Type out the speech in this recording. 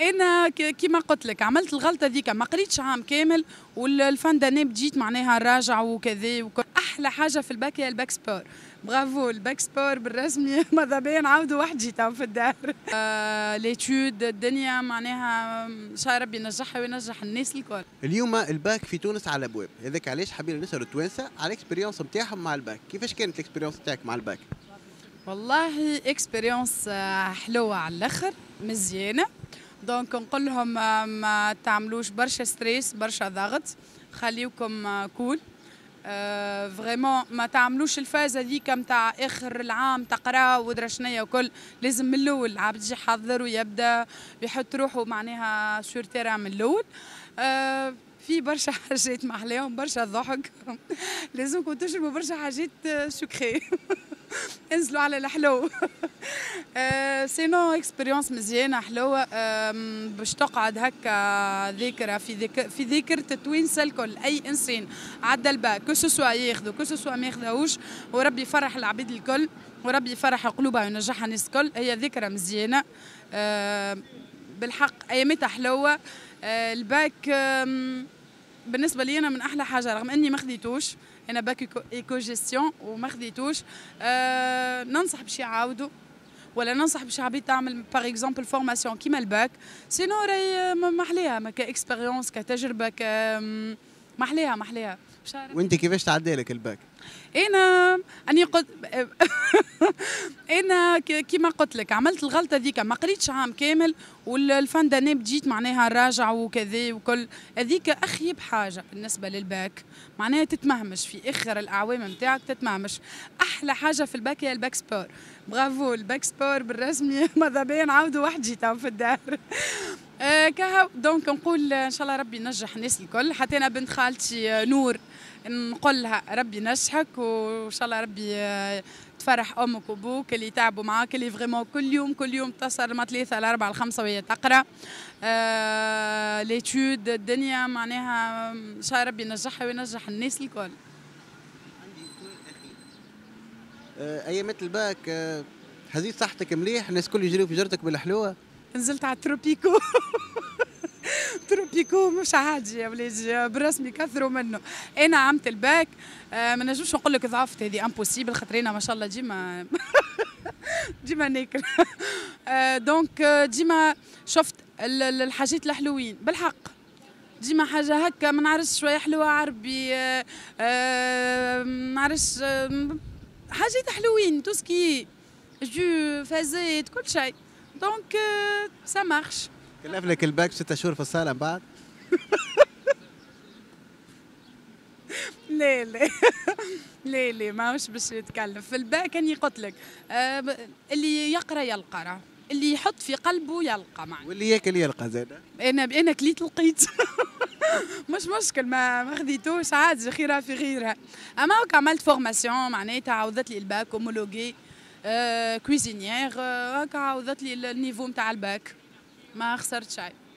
انا كيما قلت لك عملت الغلطه ذيك ما قريتش عام كامل والفان داني بديت معناها راجع وكذا وكل احلى حاجه في الباك هي الباك سبور برافو الباك سبور بالرسمي ماذا بيا نعاودوا وحدي تو في الدار آه ليتود الدنيا معناها ان شاء ربي ينجحها وينجح الناس الكل اليوم الباك في تونس على الابواب هذاك علاش حابين نسالوا التوانسه على الاكسبيريونس نتاعهم مع الباك كيفاش كانت الاكسبيريونس نتاعك مع الباك والله اكسبيريونس آه، حلوه على الاخر مزيانه دونك نقول لهم آه، ما تعملوش برشا ستريس برشا ضغط خليوكم كول آه، فريمون آه، ما تعملوش الفازة هذيك نتاع اخر العام تقرا ودرا شنيا وكل لازم من الاول العبد يجي يحضر ويبدا يحط روحه معناها سور تيرا من الاول أه في برشا حاجات محلاهم برشا ضحك لازمكم تشربوا برشا حاجات سكري انزلوا على الحلو سينو اكسبيريونس مزيانه حلوه باش تقعد هكا ذاكره في ذاكرة في ذاكره التوينس الكل اي انسان عدى الباك كو سوا ياخذه كو سوا ما ياخذوش وربي يفرح العبيد الكل وربي يفرح قلوبها وينجحها الناس الكل هي ذكرى مزيانه بالحق ايامتها حلوه آه، الباك بالنسبه لي انا من احلى حاجه رغم اني ما خديتوش انا باك ايكو جيستيون وما خديتوش آه، ننصح باش يعاودوا ولا ننصح بشعبي تعمل باغ اكزومبل فورماسيون كيما الباك سينو راهي محليها كاكسبيريونس كتجربه ك محليها محليها وانت كيفاش تعدي لك الباك؟ انا اني قلت انا كيما قلت لك عملت الغلطه ذيك ما قريتش عام كامل والفان داني بجيت معناها راجع وكذا وكل هذيك اخيب حاجه بالنسبه للباك معناها تتمهمش في اخر الاعوام نتاعك تتمهمش احلى حاجه في الباك هي الباك سبور برافو الباك سبور بالرسمي ماذا بيا نعاودوا واحد تو في الدار آه كهو دونك نقول آه، ان شاء الله ربي ينجح الناس الكل حتى انا بنت خالتي آه، نور نقول لها ربي ينجحك وان شاء الله ربي آه، تفرح امك وابوك اللي تعبوا معاك اللي فغيمون كل يوم كل يوم تصل ما ثلاثه لاربعه لخمسه وهي تقرا ليتود الدنيا معناها ان شاء الله ربي ينجحها وينجح الناس الكل ايامات الباك هذه صحتك مليح الناس كل يجريوا في جرتك بالحلوه نزلت على التروبيكو تروبيكو مش عادي يا ولادي برسمي كثروا منه انا عملت الباك آه، ما نجمش نقول لك ضعفت هذه امبوسيبل انا ما شاء الله ديما ديما ناكل دونك آه، آه، ديما شفت الحاجات الحلوين بالحق ديما حاجه هكا ما نعرفش شويه حلوه عربي ما نعرفش حاجات حلوين توسكي جو فازيت كل شيء دونك سا مارش كلف لك الباك ست شهور في الصاله بعد لا لا لا لا ماهوش باش يتكلف في الباك كان قلت لك آه، اللي يقرا يلقى اللي يحط في قلبه يلقى معنا واللي ياكل يلقى زاد انا انا كليت لقيت مش مشكل ما ما خذيتوش عادي خيرها في غيرها اما عملت فورماسيون معناتها عوضت لي الباك هومولوجي كويزينيير euh, euh, هكا عوضت لي النيفو نتاع الباك ما خسرت شيء